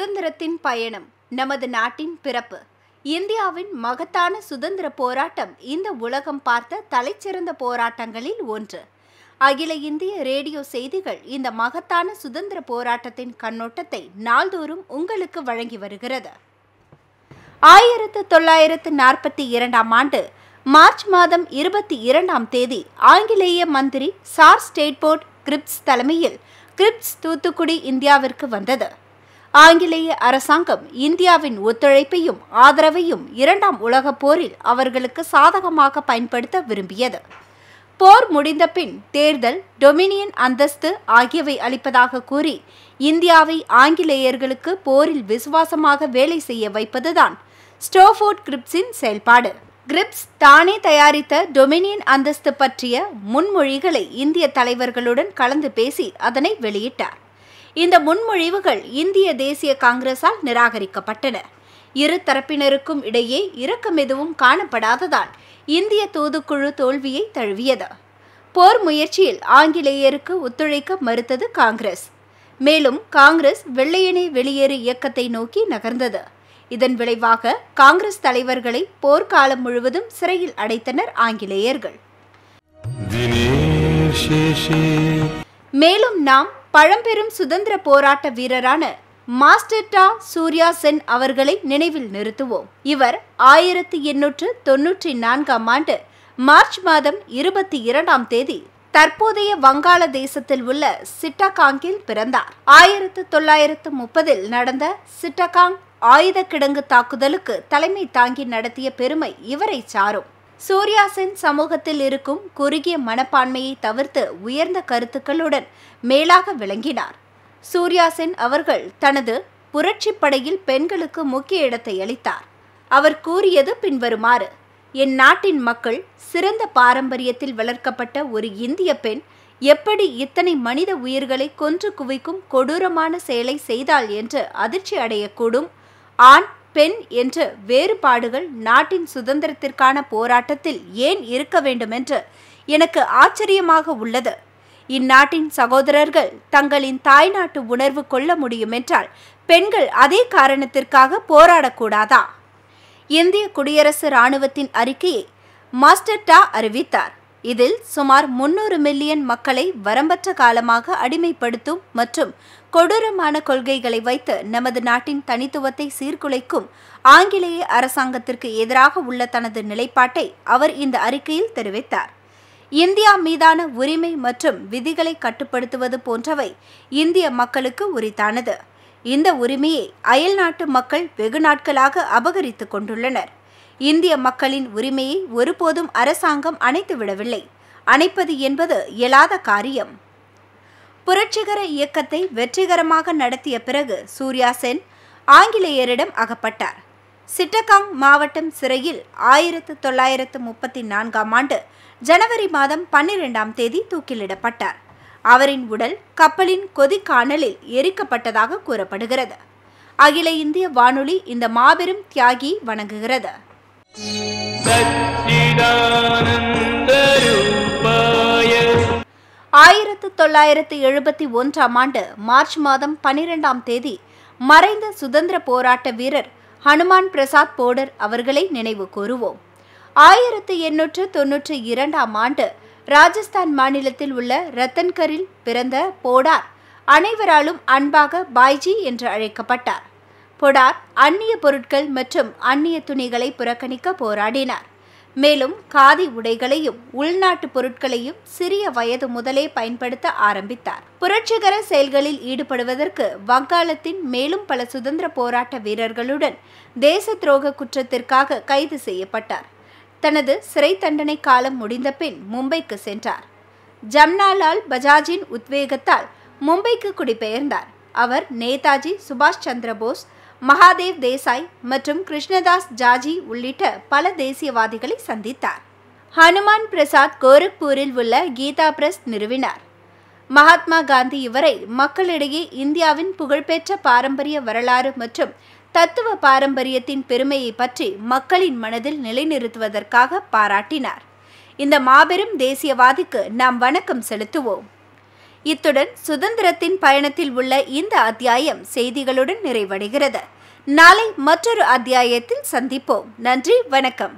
சுதந்திரத்தின் பயணம் நமது நாட்டின் பிறப்பு இந்தியாவின் மகத்தான சுதந்திர போராட்டம் இந்த உலகம் பார்த்த தலைச்சிறந்த போராட்டங்களில் ஒன்று அகில இந்திய ரேடியோ செய்திகள் இந்த மகத்தான சுதந்திர போராட்டத்தின் கண்ணோட்டத்தை நாள்தோறும் உங்களுக்கு வழங்கி வருகிறது ஆயிரத்து தொள்ளாயிரத்து நாற்பத்தி இரண்டாம் ஆண்டு மார்ச் மாதம் இருபத்தி இரண்டாம் தேதி ஆங்கிலேய மந்திரி சார் ஸ்டேட்போர்ட் கிரிப்ஸ் தலைமையில் கிரிப்ஸ் தூத்துக்குடி இந்தியாவிற்கு வந்தது ஆங்கிலேய அரசாங்கம் இந்தியாவின் ஒத்துழைப்பையும் ஆதரவையும் இரண்டாம் உலகப் போரில் அவர்களுக்கு சாதகமாக பயன்படுத்த விரும்பியது போர் முடிந்த பின் தேர்தல் டொமினியன் அந்தஸ்து ஆகியவை அளிப்பதாக கூறி இந்தியாவை ஆங்கிலேயர்களுக்கு போரில் விசுவாசமாக வேலை செய்ய வைப்பதுதான் ஸ்டோஃபோர்ட் கிரிப்ஸின் செயல்பாடு கிரிப்ஸ் தானே தயாரித்த டொமினியன் அந்தஸ்து பற்றிய முன்மொழிகளை இந்திய தலைவர்களுடன் கலந்து பேசி அதனை வெளியிட்டார் இந்த முன்மொழிவுகள் இந்திய தேசிய காங்கிரஸால் நிராகரிக்கப்பட்டன இரு தரப்பினருக்கும் இடையே இரக்கம் எதுவும் காணப்படாததால் இந்திய தூதுக்குழு தோல்வியை தழுவியது போர் முயற்சியில் ஆங்கிலேயருக்கு ஒத்துழைக்க மறுத்தது காங்கிரஸ் மேலும் காங்கிரஸ் வெள்ளையனே வெளியேறு இயக்கத்தை நோக்கி நகர்ந்தது இதன் விளைவாக காங்கிரஸ் தலைவர்களை போர்க்காலம் முழுவதும் சிறையில் அடைத்தனர் ஆங்கிலேயர்கள் மேலும் நாம் பழம்பெரும் சுதந்திர போராட்ட வீரரான மாஸ்டர் டா சூர்யா சென் அவர்களை நினைவில் நிறுத்துவோம் இவர் ஆயிரத்தி எண்ணூற்று தொன்னூற்றி நான்காம் ஆண்டு மார்ச் மாதம் இருபத்தி இரண்டாம் தேதி தற்போதைய வங்காள தேசத்தில் உள்ள சிட்டகாங்கில் பிறந்தார் ஆயிரத்து தொள்ளாயிரத்து முப்பதில் நடந்த சிட்டகாங் ஆயுத கிடங்கு தாக்குதலுக்கு தலைமை தாங்கி நடத்திய பெருமை இவரை சாரும் சூர்யா சென் சமூகத்தில் இருக்கும் குறுகிய மனப்பான்மையை தவிர்த்து உயர்ந்த கருத்துக்களுடன் மேலாக விளங்கினார் சூர்யா சென் அவர்கள் தனது புரட்சி படையில் பெண்களுக்கு முக்கிய இடத்தை அளித்தார் அவர் கூறியது பின்வருமாறு என் நாட்டின் மக்கள் சிறந்த பாரம்பரியத்தில் வளர்க்கப்பட்ட ஒரு இந்திய பெண் எப்படி இத்தனை மனித உயிர்களை கொன்று குவிக்கும் கொடூரமான செயலை செய்தாள் என்று அதிர்ச்சி அடையக்கூடும் ஆண் பெண் என்ற வேறுபாடுகள் நாட்டின் சுதந்திரத்திற்கான போராட்டத்தில் ஏன் இருக்க வேண்டுமென்று எனக்கு ஆச்சரியமாக உள்ளது இந்நாட்டின் சகோதரர்கள் தங்களின் தாய்நாட்டு உணர்வு கொள்ள முடியுமென்றால் பெண்கள் அதே காரணத்திற்காக போராடக்கூடாதா இந்திய குடியரசு இராணுவத்தின் அறிக்கையை மாஸ்டர் டா அறிவித்தார் இதில் சுமார் முன்னூறு மில்லியன் மக்களை வரம்பற்ற காலமாக அடிமைப்படுத்தும் மற்றும் கொடூரமான கொள்கைகளை வைத்து நமது நாட்டின் தனித்துவத்தை சீர்குலைக்கும் ஆங்கிலேய அரசாங்கத்திற்கு எதிராக உள்ள தனது நிலைப்பாட்டை அவர் இந்த அறிக்கையில் தெரிவித்தார் இந்தியா மீதான உரிமை மற்றும் விதிகளை கட்டுப்படுத்துவது போன்றவை இந்திய மக்களுக்கு உரித்தானது இந்த உரிமையை அயல்நாட்டு மக்கள் வெகு நாட்களாக அபகரித்து கொண்டுள்ளனர் இந்திய மக்களின் உரிமையை ஒருபோதும் அரசாங்கம் அணைத்துவிடவில்லை அணைப்பது என்பது இயலாத காரியம் புரட்சிகர இயக்கத்தை வெற்றிகரமாக நடத்திய பிறகு சூர்யா சென் ஆங்கிலேயரிடம் அகப்பட்டார் சிட்டகாங் மாவட்டம் சிறையில் ஆயிரத்து தொள்ளாயிரத்து முப்பத்தி நான்காம் ஆண்டு ஜனவரி மாதம் பன்னிரெண்டாம் தேதி தூக்கிலிடப்பட்டார் அவரின் உடல் கப்பலின் கொதிக்கானலில் எரிக்கப்பட்டதாக கூறப்படுகிறது அகில இந்திய வானொலி இந்த மாபெரும் தியாகி வணங்குகிறது ஆயிரத்து தொள்ளாயிரத்து எழுபத்தி ஒன்றாம் ஆண்டு மார்ச் மாதம் பனிரெண்டாம் தேதி மறைந்த சுதந்திர போராட்ட வீரர் ஹனுமான் பிரசாத் போடர் அவர்களை நினைவு கூறுவோம் ஆயிரத்து எண்ணூற்று தொன்னூற்றி இரண்டாம் ஆண்டு ராஜஸ்தான் மாநிலத்தில் உள்ள ரத்தன்கரில் பிறந்த போடார் அனைவராலும் அன்பாக பாய்ஜி என்று அழைக்கப்பட்டார் பொடார் அந்நிய பொருட்கள் மற்றும் அந்நிய துணிகளை புறக்கணிக்க போராடினார் மேலும் காதி உடைகளையும் உள்நாட்டு பொருட்களையும் சிறிய வயது முதலே பயன்படுத்த ஆரம்பித்தார் புரட்சிகர செயல்களில் ஈடுபடுவதற்கு வங்காளத்தின் மேலும் பல சுதந்திர போராட்ட வீரர்களுடன் தேச துரோக குற்றத்திற்காக கைது செய்யப்பட்டார் தனது சிறை தண்டனை காலம் முடிந்த பின் மும்பைக்கு சென்றார் ஜம்னாலால் பஜாஜின் உத்வேகத்தால் மும்பைக்கு குடிபெயர்ந்தார் அவர் நேதாஜி சுபாஷ் சந்திரபோஸ் மகாதேவ் தேசாய் மற்றும் கிருஷ்ணதாஸ் ஜாஜி உள்ளிட்ட பல தேசியவாதிகளை சந்தித்தார் ஹனுமான் பிரசாத் கோரக்பூரில் உள்ள கீதா பிரஸ் நிறுவினார் மகாத்மா காந்தி இவரை மக்களிடையே இந்தியாவின் புகழ்பெற்ற பாரம்பரிய வரலாறு மற்றும் தத்துவ பாரம்பரியத்தின் பெருமையை பற்றி மக்களின் மனதில் நிலைநிறுத்துவதற்காக பாராட்டினார் இந்த மாபெரும் தேசியவாதிக்கு நாம் வணக்கம் செலுத்துவோம் இத்துடன் சுதந்திரத்தின் பயணத்தில் உள்ள இந்த அத்தியாயம் செய்திகளுடன் நிறைவடைகிறது நாளை மற்றொரு அத்தியாயத்தில் சந்திப்போம் நன்றி வணக்கம்